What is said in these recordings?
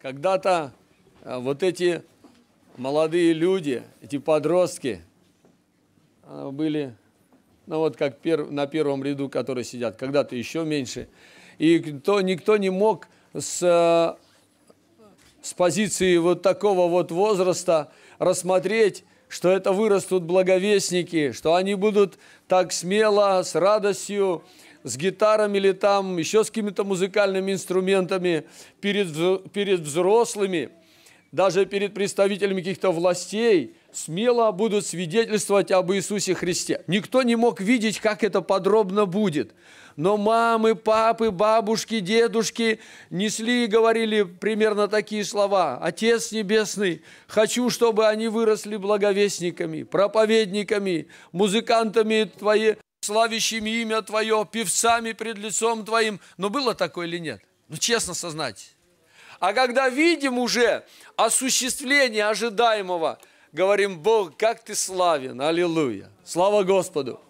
Когда-то э, вот эти молодые люди, эти подростки э, были, ну вот как пер, на первом ряду, которые сидят, когда-то еще меньше. И кто, никто не мог с, э, с позиции вот такого вот возраста рассмотреть, что это вырастут благовестники, что они будут так смело, с радостью, с гитарами или там еще с какими-то музыкальными инструментами перед, перед взрослыми, даже перед представителями каких-то властей, смело будут свидетельствовать об Иисусе Христе. Никто не мог видеть, как это подробно будет. Но мамы, папы, бабушки, дедушки несли и говорили примерно такие слова. «Отец Небесный, хочу, чтобы они выросли благовестниками, проповедниками, музыкантами Твоей, славящими имя Твое, певцами пред лицом Твоим. Но было такое или нет? Ну, честно сознать. А когда видим уже осуществление ожидаемого, говорим, Бог, как Ты славен, аллилуйя, слава Господу.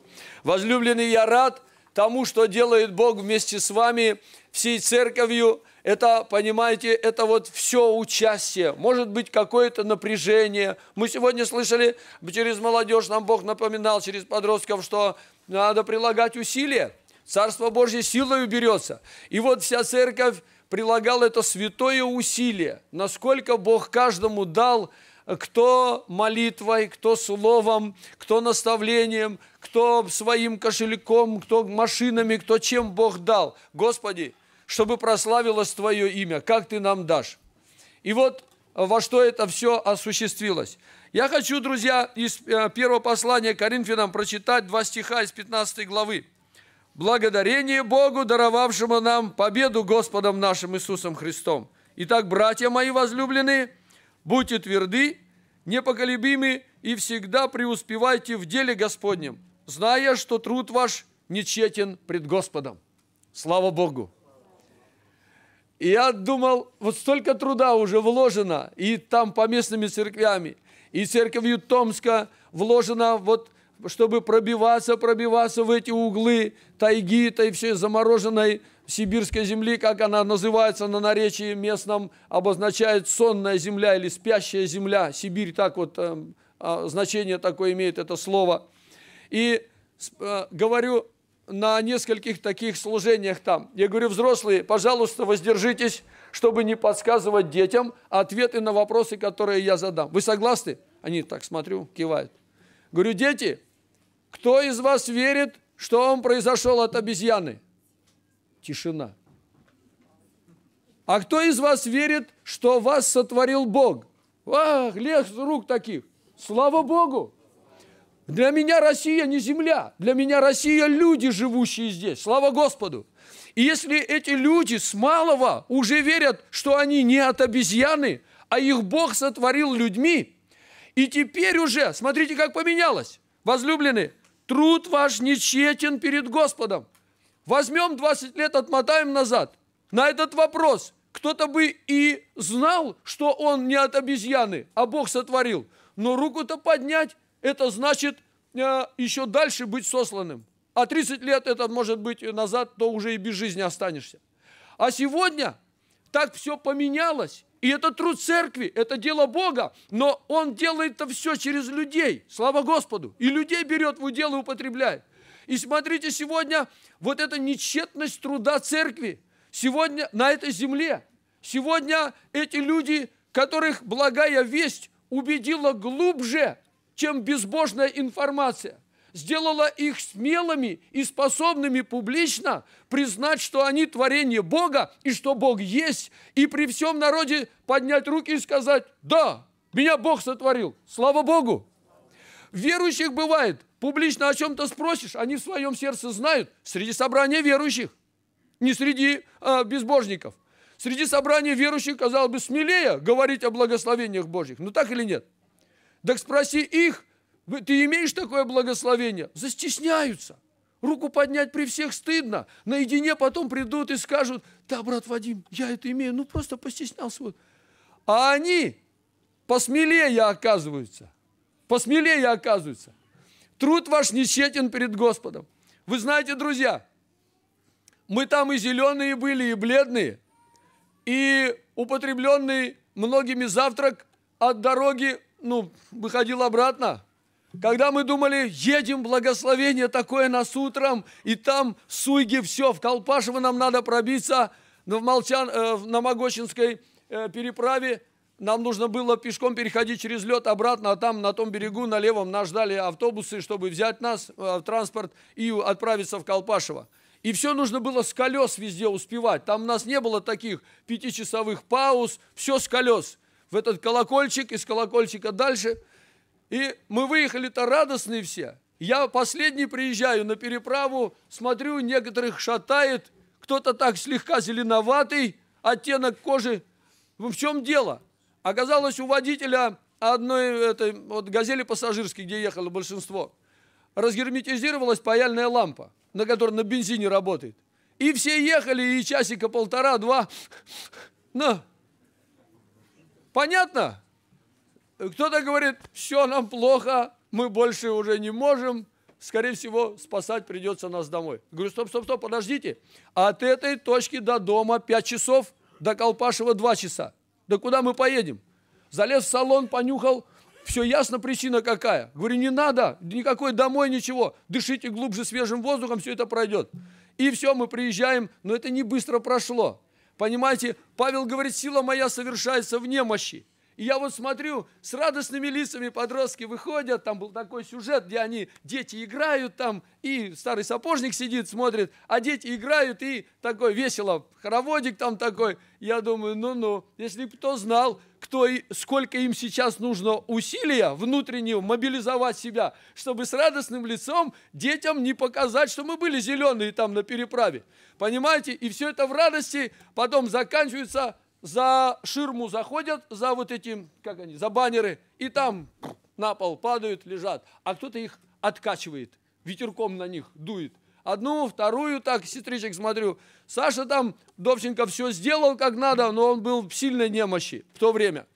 Возлюбленный, я рад тому, что делает Бог вместе с вами, всей церковью. Это, понимаете, это вот все участие, может быть, какое-то напряжение. Мы сегодня слышали, через молодежь нам Бог напоминал, через подростков, что надо прилагать усилия. Царство Божье силой уберется. И вот вся церковь прилагала это святое усилие, насколько Бог каждому дал, э, кто молитвой, кто словом, кто наставлением, кто своим кошельком, кто машинами, кто чем Бог дал. Господи, чтобы прославилось Твое имя, как Ты нам дашь? И вот э, во что это все осуществилось. Я хочу, друзья, из э, первого послания Коринфянам прочитать два стиха из 15 главы. «Благодарение Богу, даровавшему нам победу Господом нашим Иисусом Христом. Итак, братья мои возлюбленные, будьте тверды, непоколебимы и всегда преуспевайте в деле Господнем, зная, что труд ваш нечетен пред Господом». Слава Богу! И я думал, вот столько труда уже вложено, и там по местными церквями – и церковью Томска вложена вот чтобы пробиваться, пробиваться в эти углы тайги, той всей замороженной сибирской земли, как она называется на наречии местном, обозначает сонная земля или спящая земля. Сибирь так вот, эм, а, значение такое имеет это слово. И э, говорю на нескольких таких служениях там. Я говорю, взрослые, пожалуйста, воздержитесь чтобы не подсказывать детям ответы на вопросы, которые я задам. Вы согласны? Они так, смотрю, кивают. Говорю, дети, кто из вас верит, что он произошел от обезьяны? Тишина. А кто из вас верит, что вас сотворил Бог? Ах, лес рук таких. Слава Богу! Для меня Россия не земля. Для меня Россия люди, живущие здесь. Слава Господу! И если эти люди с малого уже верят, что они не от обезьяны, а их Бог сотворил людьми, и теперь уже, смотрите, как поменялось, возлюбленные, труд ваш нечетен перед Господом. Возьмем 20 лет, отмотаем назад. На этот вопрос кто-то бы и знал, что он не от обезьяны, а Бог сотворил. Но руку-то поднять, это значит э, еще дальше быть сосланным. А 30 лет это может быть назад, то уже и без жизни останешься. А сегодня так все поменялось. И это труд церкви, это дело Бога, но Он делает это все через людей, слава Господу. И людей берет в удел и употребляет. И смотрите, сегодня вот эта нечетность труда церкви, сегодня на этой земле, сегодня эти люди, которых благая весть убедила глубже, чем безбожная информация сделала их смелыми и способными публично признать, что они творение Бога и что Бог есть, и при всем народе поднять руки и сказать, да, меня Бог сотворил, слава Богу. Верующих бывает, публично о чем-то спросишь, они в своем сердце знают, среди собрания верующих, не среди э, безбожников. Среди собрания верующих, казалось бы, смелее говорить о благословениях Божьих. Ну так или нет? Так спроси их, ты имеешь такое благословение? Застесняются. Руку поднять при всех стыдно. Наедине потом придут и скажут, да, брат Вадим, я это имею, ну просто постеснялся. Вот. А они посмелее оказываются. Посмелее оказываются. Труд ваш несчетен перед Господом. Вы знаете, друзья, мы там и зеленые были, и бледные, и употребленный многими завтрак от дороги, ну, выходил обратно, когда мы думали, едем, благословение такое нас утром, и там в все, в Колпашево нам надо пробиться, но в Молчан, э, на Могочинской э, переправе нам нужно было пешком переходить через лед обратно, а там на том берегу, на левом, нас ждали автобусы, чтобы взять нас э, в транспорт и отправиться в Колпашево. И все нужно было с колес везде успевать. Там у нас не было таких пятичасовых пауз, все с колес. В этот колокольчик, из колокольчика дальше – и мы выехали-то радостные все. Я последний приезжаю на переправу, смотрю, некоторых шатает, кто-то так слегка зеленоватый, оттенок кожи. В чем дело? Оказалось, у водителя одной этой вот газели пассажирской, где ехало большинство, разгерметизировалась паяльная лампа, на которой на бензине работает. И все ехали, и часика полтора-два. Ну, понятно? Кто-то говорит, все, нам плохо, мы больше уже не можем, скорее всего, спасать придется нас домой. Я говорю, стоп, стоп, стоп, подождите. От этой точки до дома 5 часов, до Колпашева 2 часа. Да куда мы поедем? Залез в салон, понюхал, все ясно, причина какая. Говорю, не надо, никакой домой ничего. Дышите глубже свежим воздухом, все это пройдет. И все, мы приезжаем, но это не быстро прошло. Понимаете, Павел говорит, сила моя совершается в немощи. И я вот смотрю, с радостными лицами подростки выходят, там был такой сюжет, где они, дети играют там, и старый сапожник сидит, смотрит, а дети играют, и такой весело, хороводик там такой. Я думаю, ну-ну, если бы кто знал, кто и сколько им сейчас нужно усилия внутреннего, мобилизовать себя, чтобы с радостным лицом детям не показать, что мы были зеленые там на переправе. Понимаете? И все это в радости потом заканчивается за ширму заходят, за вот эти, как они, за баннеры, и там на пол падают, лежат. А кто-то их откачивает, ветерком на них дует. Одну, вторую, так, сестричек смотрю. Саша там, Довченко, все сделал как надо, но он был в сильной немощи в то время.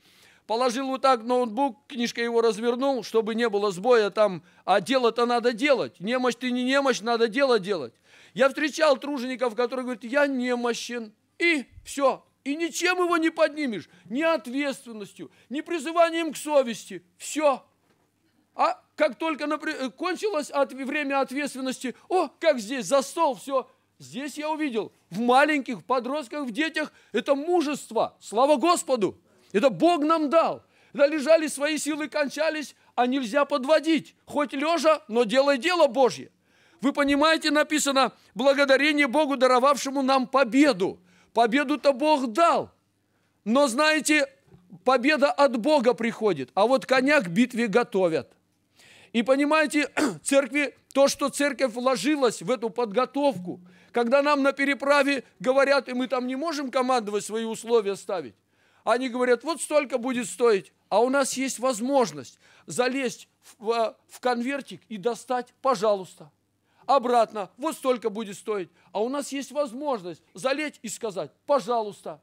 Положил вот так ноутбук, книжка его развернул, чтобы не было сбоя там. А дело-то надо делать. Немощь ты не немощь, надо дело делать. Я встречал тружеников, которые говорят, я немощен. И все, и ничем его не поднимешь, ни ответственностью, ни призыванием к совести. Все. А как только э, кончилось от... время ответственности, о, как здесь, за стол, все. Здесь я увидел, в маленьких, в подростках, в детях, это мужество, слава Господу. Это Бог нам дал. Да лежали свои силы, кончались, а нельзя подводить. Хоть лежа, но делай дело Божье. Вы понимаете, написано, благодарение Богу, даровавшему нам победу. Победу-то Бог дал. Но знаете, победа от Бога приходит, а вот коня к битве готовят. И понимаете, церкви, то, что церковь вложилась в эту подготовку, когда нам на переправе говорят, и мы там не можем командовать свои условия ставить, они говорят, вот столько будет стоить, а у нас есть возможность залезть в, э, в конвертик и достать, пожалуйста обратно, вот столько будет стоить. А у нас есть возможность залечь и сказать, пожалуйста.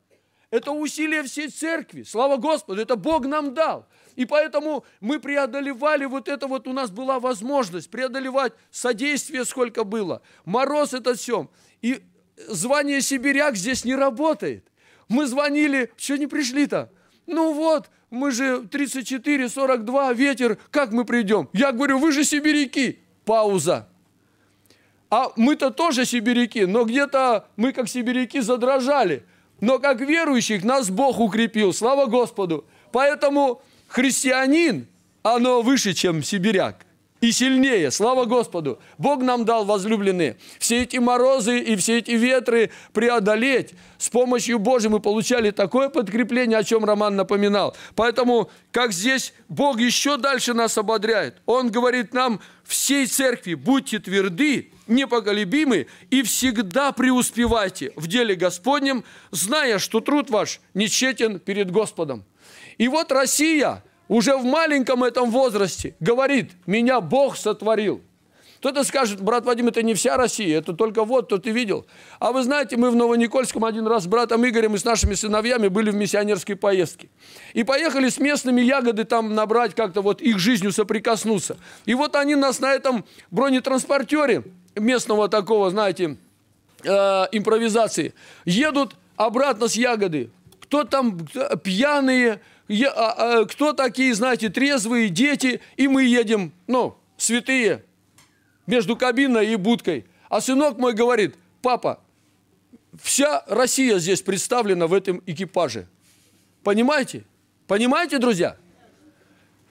Это усилие всей церкви, слава Господу, это Бог нам дал. И поэтому мы преодолевали, вот это вот у нас была возможность преодолевать содействие, сколько было. Мороз это все. И звание сибиряк здесь не работает. Мы звонили, что не пришли-то? Ну вот, мы же 34, 42, ветер, как мы придем? Я говорю, вы же сибиряки. Пауза. А мы-то тоже сибиряки, но где-то мы как сибиряки задрожали. Но как верующих нас Бог укрепил, слава Господу. Поэтому христианин, оно выше, чем сибиряк. И сильнее, слава Господу. Бог нам дал, возлюбленные, все эти морозы и все эти ветры преодолеть. С помощью Божьей мы получали такое подкрепление, о чем Роман напоминал. Поэтому, как здесь Бог еще дальше нас ободряет. Он говорит нам, всей церкви, будьте тверды, непоколебимы и всегда преуспевайте в деле Господнем, зная, что труд ваш нечетен перед Господом. И вот Россия уже в маленьком этом возрасте говорит, меня Бог сотворил. Кто-то скажет, брат Вадим, это не вся Россия, это только вот, кто ты видел. А вы знаете, мы в Новоникольском один раз с братом Игорем и с нашими сыновьями были в миссионерской поездке. И поехали с местными ягоды там набрать как-то вот их жизнью соприкоснуться. И вот они нас на этом бронетранспортере местного такого, знаете, э, импровизации. Едут обратно с ягоды. Кто там пьяные, я, а, а, кто такие, знаете, трезвые дети, и мы едем, ну, святые, между кабиной и будкой. А сынок мой говорит, папа, вся Россия здесь представлена в этом экипаже. Понимаете? Понимаете, друзья?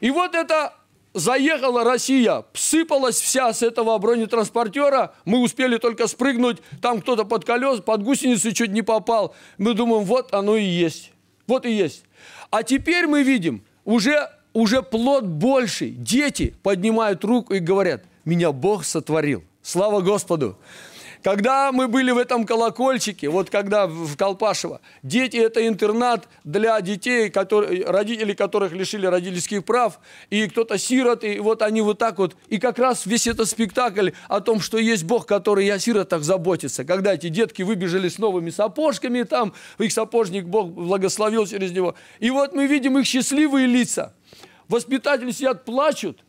И вот это заехала Россия, всыпалась вся с этого бронетранспортера, мы успели только спрыгнуть, там кто-то под колес, под гусеницу чуть не попал. Мы думаем, вот оно и есть, вот и есть. А теперь мы видим, уже, уже плод больший, дети поднимают руку и говорят, меня Бог сотворил, слава Господу. Когда мы были в этом колокольчике, вот когда в Колпашево, дети – это интернат для детей, которые, родители которых лишили родительских прав, и кто-то сирот, и вот они вот так вот. И как раз весь этот спектакль о том, что есть Бог, который и о сиротах заботится. Когда эти детки выбежали с новыми сапожками, там их сапожник Бог благословил через него. И вот мы видим их счастливые лица. Воспитатели сидят, плачут,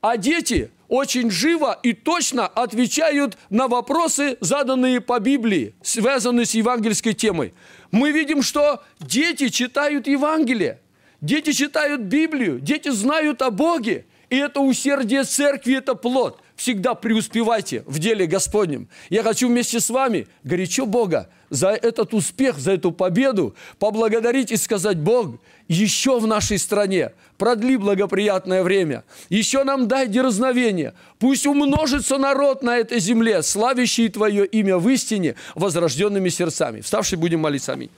а дети – очень живо и точно отвечают на вопросы, заданные по Библии, связанные с евангельской темой. Мы видим, что дети читают Евангелие, дети читают Библию, дети знают о Боге. И это усердие церкви, это плод всегда преуспевайте в деле Господнем. Я хочу вместе с вами горячо Бога за этот успех, за эту победу поблагодарить и сказать, Бог, еще в нашей стране продли благоприятное время, еще нам дай дерзновение, пусть умножится народ на этой земле, славящий Твое имя в истине возрожденными сердцами. Вставший будем молиться. Аминь.